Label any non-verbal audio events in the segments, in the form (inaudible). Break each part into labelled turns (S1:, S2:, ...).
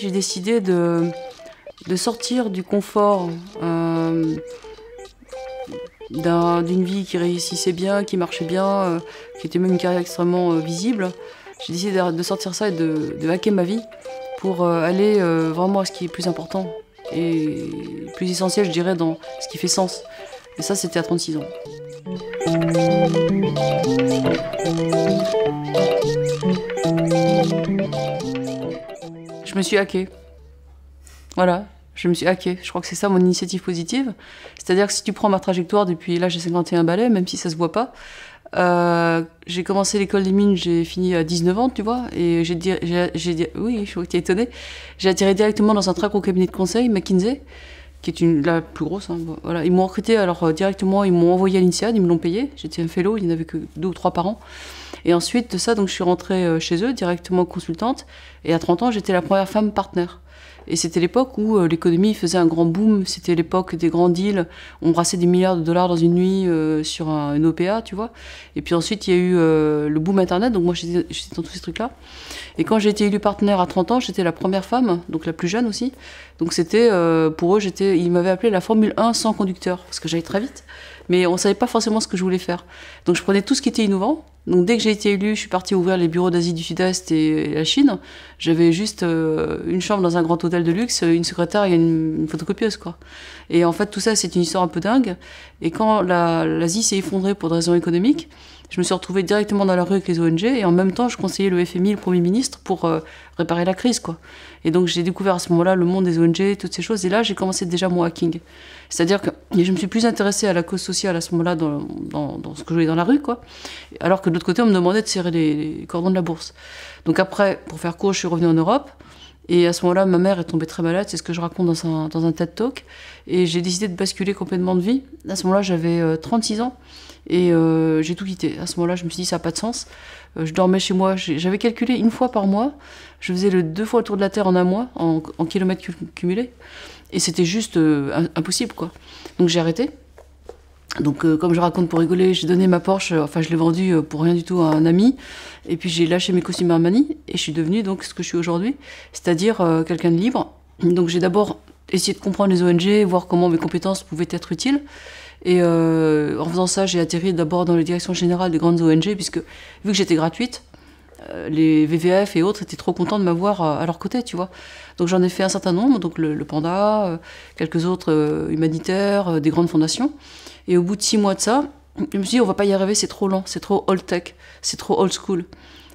S1: J'ai décidé de, sortir du confort euh, d'une vie qui réussissait bien, qui marchait bien, euh, qui était même une carrière extrêmement euh, visible. J'ai décidé de, sortir ça et de, hacker ma vie pour euh, aller vraiment à ce qui est plus important et plus essentiel, je dirais, dans ce qui fait sens. Et ça, c'était à 36 ans. Je me suis hackée. Voilà, je me suis hackée. Je crois que c'est ça mon initiative positive. C'est-à-dire que si tu prends ma trajectoire depuis l'âge de 51 balais, même si ça se voit pas, euh, j'ai commencé l'école des mines, j'ai fini à 19 ans, tu vois, et j'ai dit, oui, je suis étonnée, j'ai attiré directement dans un très gros cabinet de conseil, McKinsey, qui est une, la plus grosse. Hein, ils m'ont recruté, alors euh, directement, ils m'ont envoyé à l'INSEAD, ils me l'ont payé. J'étais un fellow, il n'y avait que deux ou trois par an. Et ensuite de ça, donc, je suis rentrée euh, chez eux, directement consultante. Et à 30 ans, j'étais la première femme partenaire. Et c'était l'époque où euh, l'économie faisait un grand boom. C'était l'époque des grands deals. On brassait des milliards de dollars dans une nuit euh, sur un, une OPA, tu vois. Et puis ensuite, il y a eu euh, le boom Internet. Donc moi, j'étais dans tous ces trucs-là. Et quand j'ai été élue partenaire à 30 ans, j'étais la première femme, donc la plus jeune aussi. Donc c'était, pour eux, ils m'avaient appelée la Formule 1 sans conducteur, parce que j'allais très vite mais on ne savait pas forcément ce que je voulais faire. Donc je prenais tout ce qui était innovant. Donc dès que j'ai été élue, je suis partie ouvrir les bureaux d'Asie du Sud-Est et la Chine. J'avais juste euh, une chambre dans un grand hôtel de luxe, une secrétaire et une, photocopieuse. quoi. Et en fait, tout ça, c'est une histoire un peu dingue. Et quand l'Asie s'est effondrée pour des raisons économiques, je me suis retrouvée directement dans la rue avec les ONG et en même temps, je conseillais le FMI, le Premier ministre, pour euh, réparer la crise. quoi. Et donc, j'ai découvert à ce moment-là le monde des ONG, toutes ces choses. Et là, j'ai commencé déjà mon hacking. C'est-à-dire que je me suis plus intéressée à la cause sociale à ce moment-là, dans, ce que je voyais dans la rue, quoi. Alors que de l'autre côté, on me demandait de serrer les, les cordons de la bourse. Donc après, pour faire court, je suis revenue en Europe. Et à ce moment-là, ma mère est tombée très malade, c'est ce que je raconte dans un, dans un TED Talk. Et j'ai décidé de basculer complètement de vie. À ce moment-là, j'avais 36 euh, ans et euh, j'ai tout quitté. À ce moment-là, je me suis dit, ça n'a pas de sens. Euh, je dormais chez moi, j'avais calculé une fois par mois. Je faisais le deux fois le tour de la Terre en un mois, en, en kilomètres cumulés. Et c'était juste impossible, quoi. Donc j'ai arrêté. Donc, euh, comme je raconte pour rigoler, j'ai donné ma Porsche, euh, enfin, je l'ai vendue euh, pour rien du tout à un ami. Et puis, j'ai lâché mes costumes Mani, et je suis devenue donc ce que je suis aujourd'hui, c'est-à-dire quelqu'un de libre. Donc, j'ai d'abord essayé de comprendre les ONG, voir comment mes compétences pouvaient être utiles. Et en faisant ça, j'ai atterri d'abord dans les directions générales des grandes ONG, puisque vu que j'étais gratuite, les VVF et autres étaient trop contents de m'avoir à leur côté, tu vois. Donc j'en ai fait un certain nombre, donc le Panda, quelques autres humanitaires, des grandes fondations. Et au bout de six mois de ça, je me suis dit, on va pas y arriver, c'est trop lent, c'est trop old tech, c'est trop old school.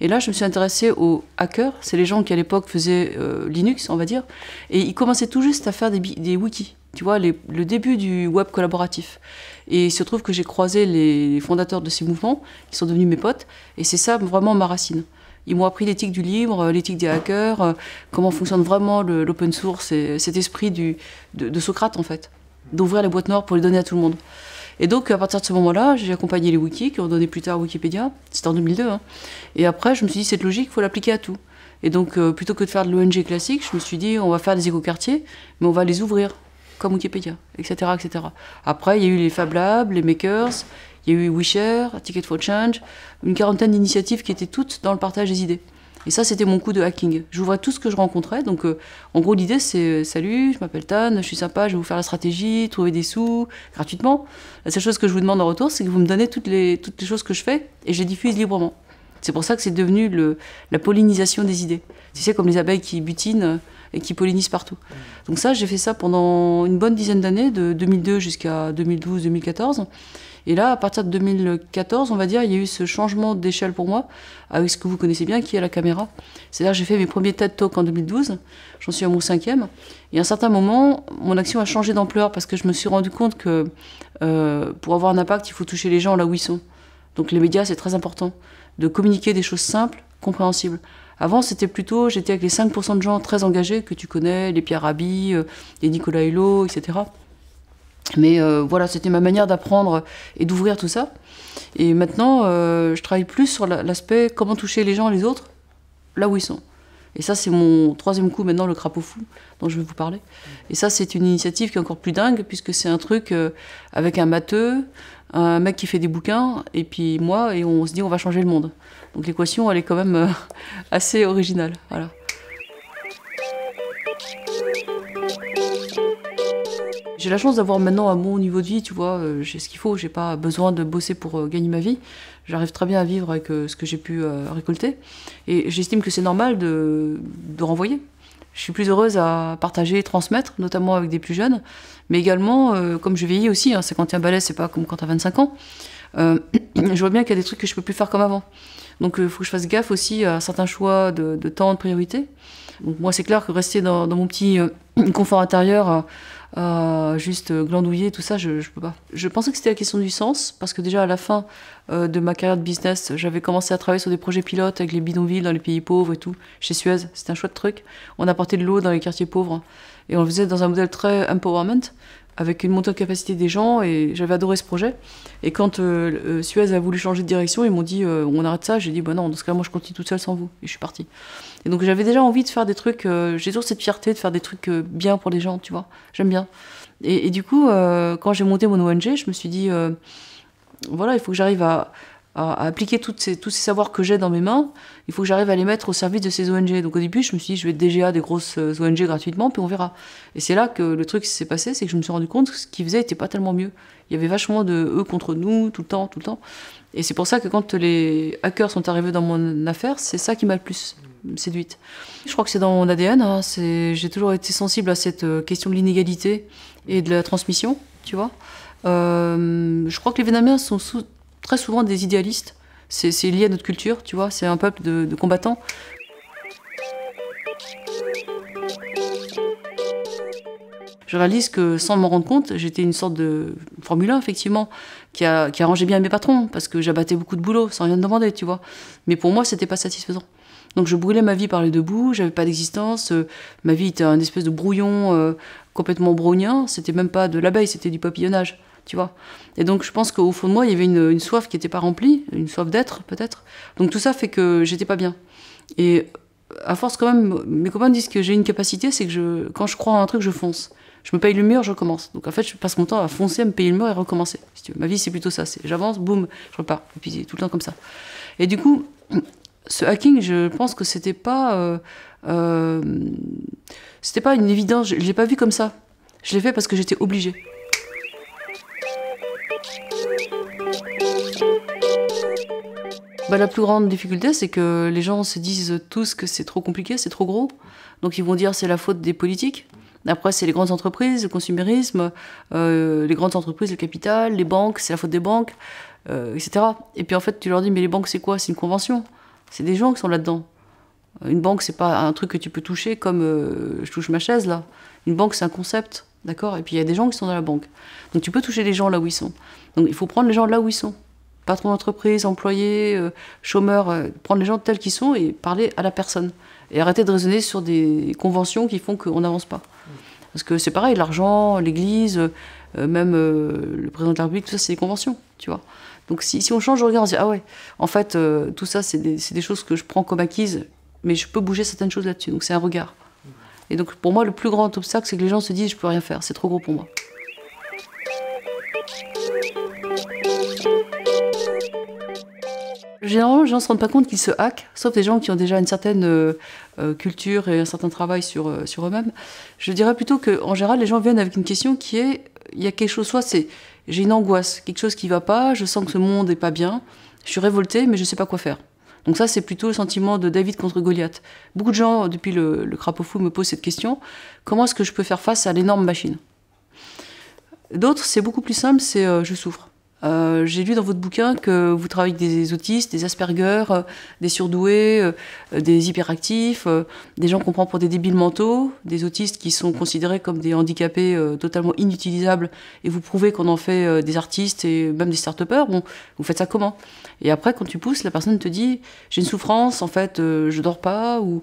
S1: Et là, je me suis intéressée aux hackers, c'est les gens qui à l'époque faisaient euh, Linux, on va dire, et ils commençaient tout juste à faire des, des wikis, tu vois, le début du web collaboratif. Et il se trouve que j'ai croisé les, fondateurs de ces mouvements, qui sont devenus mes potes, et c'est ça vraiment ma racine. Ils m'ont appris l'éthique du libre, euh, l'éthique des hackers, euh, comment fonctionne vraiment l'open source et cet esprit de, de Socrate, en fait, d'ouvrir les boîtes noires pour les donner à tout le monde. Et donc, à partir de ce moment-là, j'ai accompagné les wikis qui ont donné plus tard Wikipédia. C'était en 2002. Hein. Et après, je me suis dit, cette logique, il faut l'appliquer à tout. Et donc, euh, plutôt que de faire de l'ONG classique, je me suis dit, on va faire des écoquartiers, mais on va les ouvrir, comme Wikipédia, etc. etc. Après, il y a eu les Fab Labs, les Makers, il y a eu Wisher, Ticket for Change, une quarantaine d'initiatives qui étaient toutes dans le partage des idées. Et ça, c'était mon coup de hacking. J'ouvrais tout ce que je rencontrais. Donc, euh, en gros, l'idée, c'est euh, salut, je m'appelle Tan, je suis sympa, je vais vous faire la stratégie, trouver des sous gratuitement. La seule chose que je vous demande en retour, c'est que vous me donnez toutes les, toutes les choses que je fais et je les diffuse librement. C'est pour ça que c'est devenu le, la pollinisation des idées. Tu sais, comme les abeilles qui butinent, et qui pollinisent partout. Donc ça, j'ai fait ça pendant une bonne dizaine d'années, de 2002 jusqu'à 2012-2014. Et là, à partir de 2014, on va dire, il y a eu ce changement d'échelle pour moi, avec ce que vous connaissez bien, qui est la caméra. C'est-à-dire, j'ai fait mes premiers TED Talks en 2012, j'en suis à mon cinquième, et à un certain moment, mon action a changé d'ampleur, parce que je me suis rendu compte que euh, pour avoir un impact, il faut toucher les gens là où ils sont. Donc les médias, c'est très important, de communiquer des choses simples, compréhensibles. Avant, c'était plutôt, j'étais avec les 5% de gens très engagés que tu connais, les Pierre Rabhi, euh, les Nicolas Hulot, etc. Mais euh, voilà, c'était ma manière d'apprendre et d'ouvrir tout ça. Et maintenant, euh, je travaille plus sur l'aspect comment toucher les gens et les autres là où ils sont. Et ça, c'est mon troisième coup maintenant, le crapaud fou, dont je vais vous parler. Et ça, c'est une initiative qui est encore plus dingue, puisque c'est un truc avec un matheux, un mec qui fait des bouquins et puis moi, et on se dit on va changer le monde. Donc l'équation, elle est quand même euh, (laughs) assez originale. Voilà. J'ai la chance d'avoir maintenant un bon niveau de vie, tu vois, euh, j'ai ce qu'il faut, j'ai pas besoin de bosser pour euh, gagner ma vie. J'arrive très bien à vivre avec euh, ce que j'ai pu récolter. Et j'estime que c'est normal de, renvoyer. Je suis plus heureuse à partager et transmettre, notamment avec des plus jeunes, mais également, comme je vieillis aussi, hein, c'est quand tu es un c'est pas comme quand tu as 25 ans, (clears throat) je vois bien qu'il y a des trucs que je peux plus faire comme avant. Donc il faut que je fasse gaffe aussi à certains choix de, temps, de priorité. Donc moi, c'est clair que rester dans, dans mon petit (clears throat) confort intérieur euh, juste glandouiller, tout ça, je, je peux pas. Je pensais que c'était la question du sens, parce que déjà à la fin euh, de ma carrière de business, j'avais commencé à travailler sur des projets pilotes avec les bidonvilles dans les pays pauvres et tout, chez Suez, c'était un chouette truc. On apportait de l'eau dans les quartiers pauvres, et on le faisait dans un modèle très empowerment, avec une montée de capacité des gens et j'avais adoré ce projet. Et quand euh, euh Suez a voulu changer de direction, ils m'ont dit euh, on arrête ça. J'ai dit bah non, dans ce cas moi je continue toute seule sans vous et je suis partie. Et donc j'avais déjà envie de faire des trucs. Euh, j'ai toujours cette fierté de faire des trucs bien pour les gens, tu vois. J'aime bien. et, du coup, quand j'ai monté mon ONG, je me suis dit voilà, il faut que j'arrive à, à, appliquer toutes ces, tous ces savoirs que j'ai dans mes mains, il faut que j'arrive à les mettre au service de ces ONG. Donc au début, je me suis dit, je vais DGA des grosses euh, ONG gratuitement, puis on verra. Et c'est là que le truc s'est passé, c'est que je me suis rendu compte que ce qu'ils faisaient n'était pas tellement mieux. Il y avait vachement de eux contre nous, tout le temps, tout le temps. Et c'est pour ça que quand les hackers sont arrivés dans mon affaire, c'est ça qui m'a le plus séduite. Je crois que c'est dans mon ADN, hein, j'ai toujours été sensible à cette euh, question de l'inégalité et de la transmission, tu vois. Euh, je crois que les Vietnamiens sont sous, très souvent des idéalistes. C'est lié à notre culture, tu vois, c'est un peuple de, combattants. je réalise que sans m'en rendre compte, j'étais une sorte de Formule 1, effectivement, qui, a, qui arrangeait bien mes patrons, parce que j'abattais beaucoup de boulot sans rien demander, tu vois. Mais pour moi, c'était pas satisfaisant. Donc je brûlais ma vie par les deux bouts, j'avais pas d'existence, euh, ma vie était un espèce de brouillon euh, complètement brownien, c'était même pas de l'abeille, c'était du papillonnage tu vois. Et donc je pense qu'au fond de moi, il y avait une, soif qui n'était pas remplie, une soif d'être peut-être. Donc tout ça fait que j'étais pas bien. Et à force quand même, mes copains disent que j'ai une capacité, c'est que je, quand je crois en un truc, je fonce. Je me paye le mur, je recommence. Donc en fait, je passe mon temps à foncer, à me payer le mur et recommencer. Ma vie, c'est plutôt ça. C'est j'avance, boum, je repars. Et puis tout le temps comme ça. Et du coup, ce hacking, je pense que c'était pas, euh, euh, c'était pas une évidence. Je, je l'ai pas vu comme ça. Je l'ai fait parce que j'étais obligée. Bah, la plus grande difficulté, c'est que les gens se disent tous que c'est trop compliqué, c'est trop gros. Donc ils vont dire c'est la faute des politiques. Après, c'est les grandes entreprises, le consumérisme, euh, les grandes entreprises, le capital, les banques, c'est la faute des banques, euh, etc. Et puis en fait, tu leur dis, mais les banques, c'est quoi C'est une convention. C'est des gens qui sont là-dedans. Une banque, c'est pas un truc que tu peux toucher comme euh, je touche ma chaise là. Une banque, c'est un concept, d'accord Et puis il y a des gens qui sont dans la banque. Donc tu peux toucher les gens là où ils sont. Donc il faut prendre les gens là où ils sont patron d'entreprise, employé, euh, chômeur, euh, prendre les gens tels qu'ils sont et parler à la personne. Et arrêter de raisonner sur des conventions qui font qu'on n'avance pas. Parce que c'est pareil, l'argent, l'Église, euh, même le président de la République, tout ça, c'est des conventions, tu vois. Donc si, on change de regard, on se dit, ah ouais, en fait, tout ça, c'est des, des, choses que je prends comme acquises, mais je peux bouger certaines choses là-dessus. Donc c'est un regard. Et donc pour moi, le plus grand obstacle, c'est que les gens se disent, je peux rien faire, c'est trop gros pour moi. généralement, les gens ne se rendent pas compte qu'ils se hackent, sauf des gens qui ont déjà une certaine euh, euh, culture et un certain travail sur, euh, sur eux-mêmes. Je dirais plutôt qu'en général, les gens viennent avec une question qui est il y a quelque chose, soit c'est j'ai une angoisse, quelque chose qui ne va pas, je sens que ce monde n'est pas bien, je suis révolté, mais je ne sais pas quoi faire. Donc ça, c'est plutôt le sentiment de David contre Goliath. Beaucoup de gens, depuis le, le crapaud fou, me posent cette question comment est-ce que je peux faire face à l'énorme machine D'autres, c'est beaucoup plus simple, c'est je souffre. Euh, j'ai lu dans votre bouquin que vous travaillez avec des autistes, des Asperger, euh, des surdoués, euh, des hyperactifs, des gens qu'on prend pour des débiles mentaux, des autistes qui sont considérés comme des handicapés totalement inutilisables, et vous prouvez qu'on en fait des artistes et même des start-upers. Bon, vous faites ça comment Et après, quand tu pousses, la personne te dit J'ai une souffrance, en fait, je dors pas, ou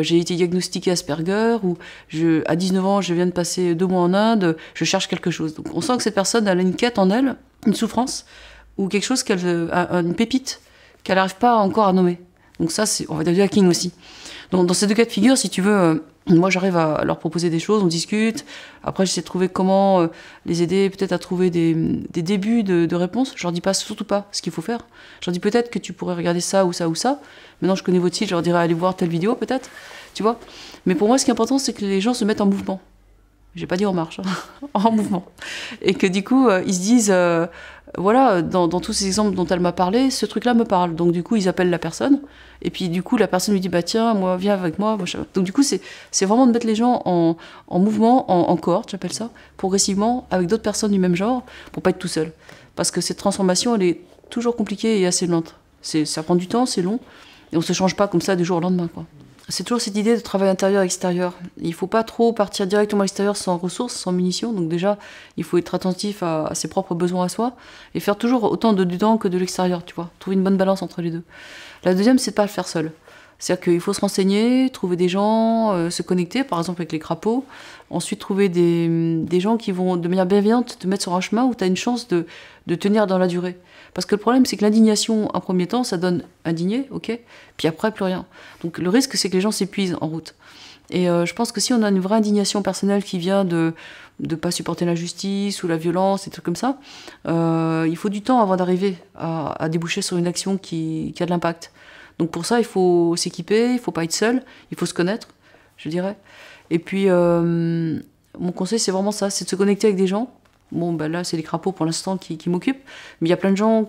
S1: j'ai été diagnostiqué Asperger, ou je, à 19 ans, je viens de passer deux mois en Inde, je cherche quelque chose. Donc on sent que cette personne a une quête en elle une souffrance ou quelque chose qu'elle, euh, une pépite qu'elle n'arrive pas encore à nommer. Donc ça, c'est, on va dire du hacking aussi. Donc, dans ces deux cas de figure, si tu veux, euh, moi j'arrive à leur proposer des choses, on discute. Après, j'essaie de trouver comment euh, les aider peut-être à trouver des, des débuts de, de réponses. Je leur dis pas surtout pas ce qu'il faut faire. Je leur dis peut-être que tu pourrais regarder ça ou ça ou ça. Maintenant, je connais votre site, je leur dirais allez voir telle vidéo peut-être. Tu vois. Mais pour moi, ce qui est important, c'est que les gens se mettent en mouvement j'ai pas dit en marche, hein, (laughs) en mouvement. Et que du coup, euh, ils se disent, euh, voilà, dans, tous ces exemples dont elle m'a parlé, ce truc-là me parle. Donc du coup, ils appellent la personne. Et puis du coup, la personne lui dit, bah tiens, moi, viens avec moi. Donc du coup, c'est vraiment de mettre les gens en, mouvement, en, en cohorte, j'appelle ça, progressivement, avec d'autres personnes du même genre, pour pas être tout seul. Parce que cette transformation, elle est toujours compliquée et assez lente. Ça prend du temps, c'est long. Et on se change pas comme ça du jour au lendemain, quoi c'est toujours cette idée de travail intérieur-extérieur. Il ne faut pas trop partir directement à l'extérieur sans ressources, sans munitions. Donc déjà, il faut être attentif à, ses propres besoins à soi et faire toujours autant de dedans que de l'extérieur, tu vois. Trouver une bonne balance entre les deux. La deuxième, c'est de pas le faire seul. C'est-à-dire qu'il faut se renseigner, trouver des gens, euh, se connecter, par exemple avec les crapauds. Ensuite, trouver des, gens qui vont, de manière bienveillante, te mettre sur un chemin où tu as une chance de tenir dans la durée. Parce que le problème, c'est que l'indignation, en premier temps, ça donne indigné, ok, puis après, plus rien. Donc le risque, c'est que les gens s'épuisent en route. Et euh, je pense que si on a une vraie indignation personnelle qui vient de ne pas supporter la justice ou la violence, et trucs comme ça, euh, il faut du temps avant d'arriver à, déboucher sur une action qui, a de l'impact. Donc pour ça, il faut s'équiper, il faut pas être seul, il faut se connaître, je dirais. Et puis, euh, mon conseil, c'est vraiment ça, c'est de se connecter avec des gens bon, bah là, c'est les crapauds pour l'instant qui, m'occupent. Mais il y a plein de gens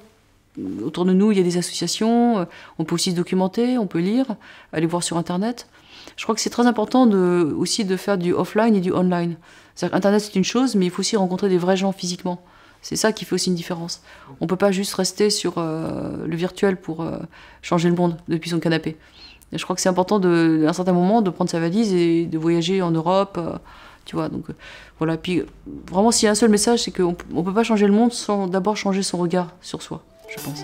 S1: autour de nous, il y a des associations, euh, on peut aussi se documenter, on peut lire, aller voir sur Internet. Je crois que c'est très important aussi de faire du offline et du online. Internet, c'est une chose, mais il faut aussi rencontrer des vrais gens physiquement. C'est ça qui fait aussi une différence. On ne peut pas juste rester sur euh, le virtuel pour euh, changer le monde depuis son canapé. je crois que c'est important, de, à un certain moment, de prendre sa valise et de voyager en Europe. Tu vois, donc euh, voilà. Puis vraiment, s'il y a un seul message, c'est qu'on ne peut pas changer le monde sans d'abord changer son regard sur soi, je pense.